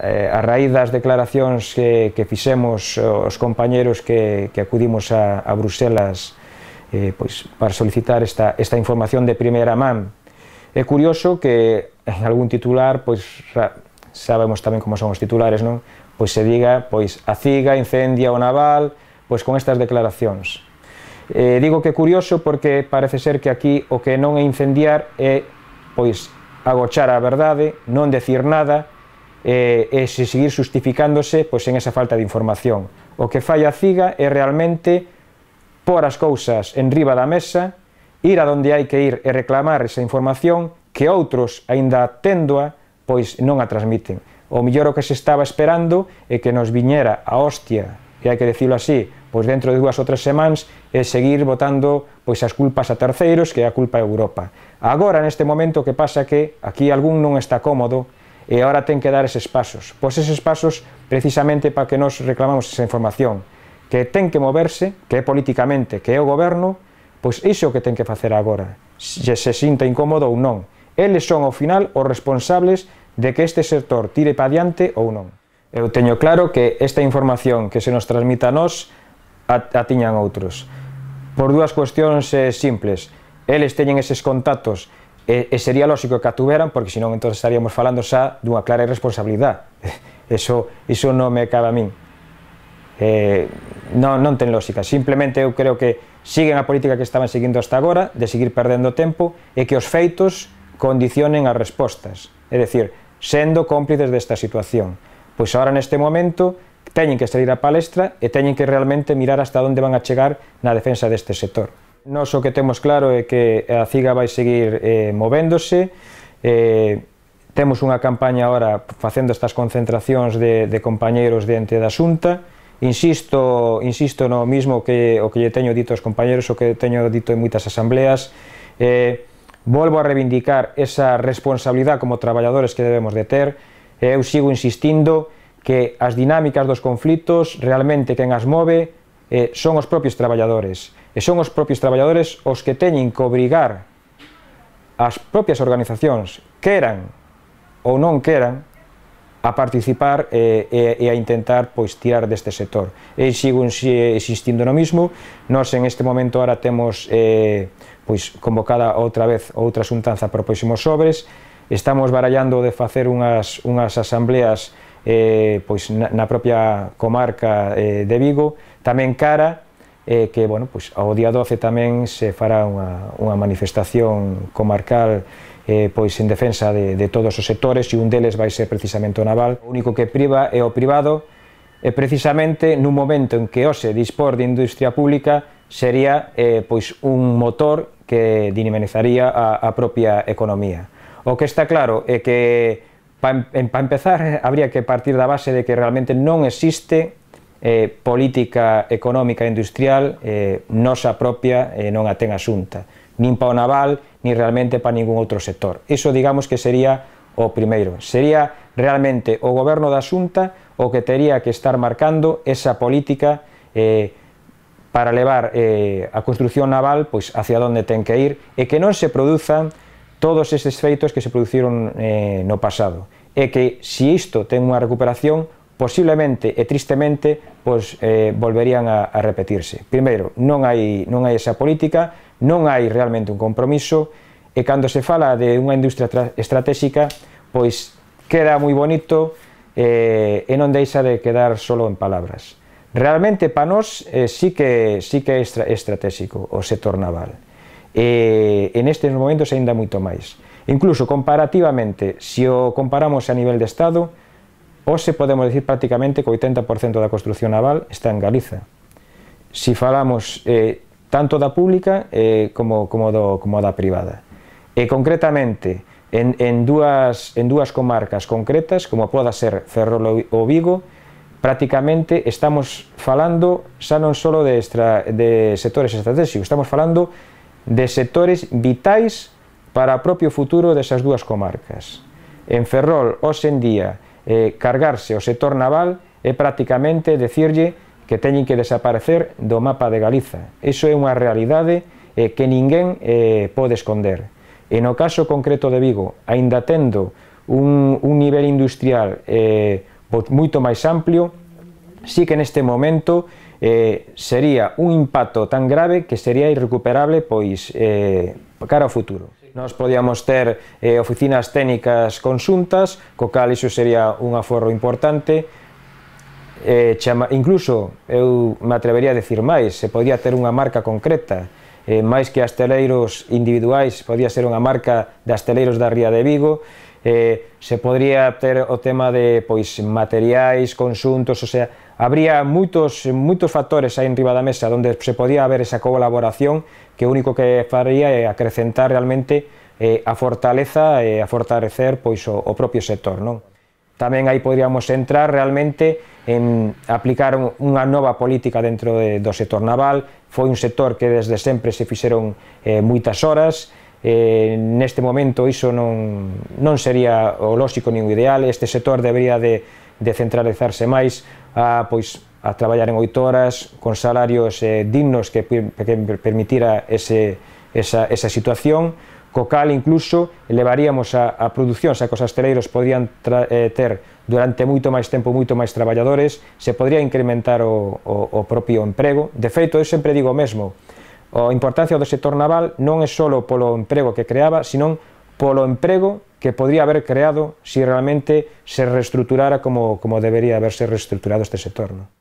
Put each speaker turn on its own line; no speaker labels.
eh, a raíz das declaracións que, que fixemos eh, os compañeros que, que acudimos a, a Bruselas eh, pois, para solicitar esta, esta información de primeira man. É curioso que en algún titular, pois, ra, sabemos tamén como son os titulares, non? Pois se diga, pois, a CIGA incendia o naval, pois con estas declaracións. Eh, digo que é curioso porque parece ser que aquí o que non é incendiar é, pois, agochar a verdade, non decir nada, e, e se seguir justificándose pois, en esa falta de información. O que fai a CIGA é realmente por as cousas en riba da mesa, ir a donde hai que ir e reclamar esa información que outros, aínda téndoa, pois non a transmiten. O millor o que se estaba esperando é que nos viñera a hostia, e hai que decirlo así, pois dentro de dúas ou tres semanas é seguir votando pois as culpas a terceiros que a culpa é Europa. Agora, neste momento, o que pasa que aquí algún non está cómodo, e agora ten que dar eses pasos. Pois eses pasos precisamente para que nos reclamamos esa información, que ten que moverse, que é políticamente, que é o goberno, pois iso o que ten que facer agora, se se sinta incómodo ou non. Eles son ao final os responsables de que este sector tire para diante ou non. Eu teño claro que esta información que se nos transmita a nós a, tiñan outros. Por dúas cuestións eh, simples. Eles teñen eses contactos E, e sería lógico que a tuveran, porque senón entón estaríamos falando xa dunha clara irresponsabilidade. Eso, iso non me cabe a min. Eh, non, non ten lógica. Simplemente eu creo que siguen a política que estaban seguindo hasta agora, de seguir perdendo tempo, e que os feitos condicionen as respostas. É dicir, sendo cómplices desta situación. Pois agora neste momento teñen que salir a palestra e teñen que realmente mirar hasta onde van a chegar na defensa deste sector. Nos o que temos claro é que a CIGA vai seguir eh, movéndose, eh, temos unha campaña agora facendo estas concentracións de, de compañeiros diante da xunta, insisto, insisto no mismo que o que lle teño dito aos compañeros, o que teño dito en moitas asambleas, eh, volvo a reivindicar esa responsabilidade como traballadores que debemos de ter, Eh, eu sigo insistindo que as dinámicas dos conflitos realmente quen as move eh, son os propios traballadores e son os propios traballadores os que teñen que obrigar as propias organizacións, que eran ou non eran a participar e, e, e a intentar pois tirar deste sector. E sigo existindo no mismo, nós en este momento ahora temos eh, pois convocada outra vez outra xuntanza para próximos sobres, estamos barallando de facer unhas, unhas asambleas eh, pois na, na propia comarca eh, de Vigo, tamén cara e que, bueno, pois, ao día 12 tamén se fará unha, unha manifestación comarcal eh, pois en defensa de, de todos os sectores e un deles vai ser precisamente o naval. O único que priva é o privado e precisamente nun momento en que hoxe dispor de industria pública sería eh, pois un motor que dinamizaría a, a propia economía. O que está claro é que para pa empezar habría que partir da base de que realmente non existe eh, política económica e industrial eh, nosa propia eh, non a ten asunta, nin para o naval, nin realmente para ningún outro sector. Iso digamos que sería o primeiro. Sería realmente o goberno da Xunta o que teria que estar marcando esa política eh, para levar eh, a construción naval pois hacia onde ten que ir e que non se produzan todos estes feitos que se produciron eh, no pasado. E que, se si isto ten unha recuperación, posiblemente e tristemente pois, eh, volverían a, a repetirse. Primeiro, non hai, non hai esa política, non hai realmente un compromiso, e cando se fala de unha industria estratégica, pois queda moi bonito eh, e non deixa de quedar solo en palabras. Realmente para nós eh, sí que sí que é estra estratégico o sector naval. E en estes momentos aínda moito máis. Incluso comparativamente, se o comparamos a nivel de Estado, Hoxe podemos dicir prácticamente que o 80% da construción naval está en Galiza. Si falamos eh, tanto da pública eh, como, como, do, como da privada. E concretamente, en, en, dúas, en dúas comarcas concretas, como poda ser Ferrol ou Vigo, prácticamente estamos falando xa non só de, extra, de sectores estratégicos, estamos falando de sectores vitais para o propio futuro desas dúas comarcas. En Ferrol, hoxe en día, eh, cargarse o sector naval é prácticamente decirlle que teñen que desaparecer do mapa de Galiza. Iso é unha realidade eh, que ninguén eh, pode esconder. E no caso concreto de Vigo, aínda tendo un, un nivel industrial eh, moito máis amplio, sí que neste momento eh, sería un impacto tan grave que sería irrecuperable pois eh, cara ao futuro. Nós podíamos ter eh, oficinas técnicas consuntas, co cal iso sería un aforro importante, eh, chama, incluso eu me atrevería a decir máis, se podía ter unha marca concreta, eh, máis que asteleiros individuais, podía ser unha marca de asteleiros da Ría de Vigo, eh, se podría ter o tema de pois materiais, consuntos, o sea, habría moitos moitos factores aí enriba da mesa onde se podía haber esa colaboración que o único que faría é acrecentar realmente eh, a fortaleza e eh, a fortalecer pois o, o propio sector, non? Tamén aí podríamos entrar realmente en aplicaron unha nova política dentro de, do sector naval, foi un sector que desde sempre se fixeron eh, moitas horas, eh, neste momento iso non, non sería o lóxico nin o ideal, este sector debería de, de centralizarse máis a, pois, a traballar en oito horas con salarios eh, dignos que, que permitira ese, esa, esa situación, co cal incluso elevaríamos a, a produción, xa que os asteleiros podían tra, eh, ter durante moito máis tempo moito máis traballadores, se podría incrementar o, o, o propio emprego. De feito, eu sempre digo o mesmo, a importancia do sector naval non é só polo emprego que creaba, senón polo emprego que podría haber creado se si realmente se reestruturara como, como debería haberse reestruturado este sector. Non?